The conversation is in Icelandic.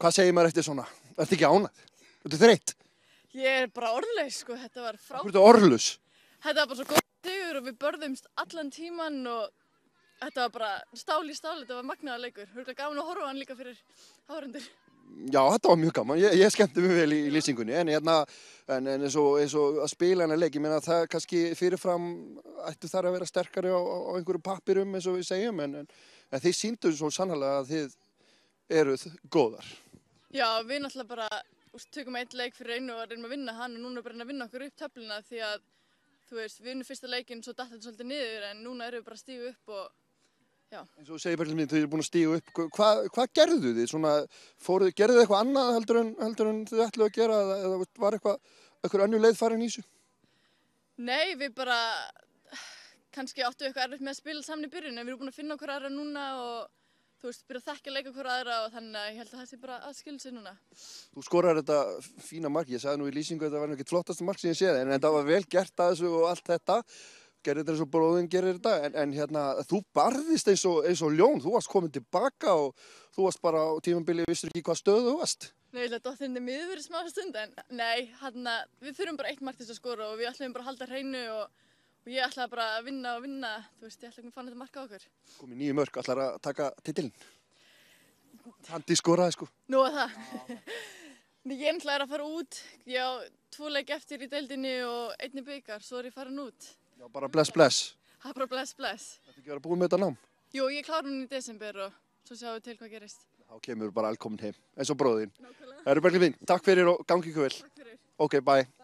Hvað segir maður eftir svona? Er þetta ekki ánægt? Þetta er þreitt. Ég er bara orðlaus sko, þetta var frá... Þú ert orðlaus? Þetta var bara svo góð tegur og við börðumst allan tíman og þetta var bara stál í stál, þetta var magnaða leikur. Hörgulega gaman að horfa hann líka fyrir áhörundir. Já, þetta var mjög gaman. Ég, ég skemmti mjög vel í, í lýsingunni en, hérna, en, en eins, og, eins og að spila hann að leik, ég meina að það kannski fyrirfram ættu þar að vera sterkari á, á einhverju pappirum eins og við segjum en, en þeir síndu svo sannlega að þið eruð góðar. Já, við náttúrulega bara úst, tökum eitt leik fyrir einu og reynum að vinna hann og núna er bara reynum að vinna okkur upp teflina því að þú veist, við vinnum fyrsta leikin svo dættum við svolítið niður en núna erum við bara stígu upp og já. En svo segir Berlin minn, þau eru búin að stígu upp, hvað hva gerðu þið? Svona, fóruð, gerðu þið eitthvað annað heldur en, heldur en þið ætluðu að gera eða, eða var eitthvað, eitthvað annu leið farin í þessu? Nei, við bara kannski áttu eitthvað erfitt með að spila saman í byrjun en við erum búin að finna okkur aðra núna og þú veist, byrja að þekkja leika hverja aðra og þannig að ég held að það sé bara að skilja sig núna. Þú skorar þetta fína mark, ég sagði nú í lýsingu að þetta var náttúrulega flottast mark sem ég séð, en það var vel gert að þessu og allt þetta, gerir þetta eins og bróðin gerir þetta, en, en hérna, þú barðist eins og, eins og ljón, þú varst komin tilbaka og þú varst bara á tímanbili og vissur ekki hvað stöðu þú varst. Nei, ég held að dottirinn er miður verið smá stund, en nei, hérna, við þurfum bara eitt mark til þess að skora og við ætlum bara að halda hreinu og og ég ætlaði bara að vinna og vinna, þú veist, ég ætlaði ekki að fann þetta marka á okkur. Komið nýju mörg, ætlaði að taka titilinn? Handi skoraði sko. Nú að það. ég ætlaði að fara út, ég á tvoleik eftir í deildinni og einni byggar, svo er ég farin út. Já, bara bless bless. Það er bara bless bless. Þetta er ekki verið að búið með þetta nám? Jú, ég kláði hún í desember og svo sjáum við til hvað gerist. Þá kemur bara allkomin heim, eins og bróðin. Nákvæmlega. Það eru verið fín. Takk fyrir og gangi ykkur vel. Takk fyrir. Ok, bye.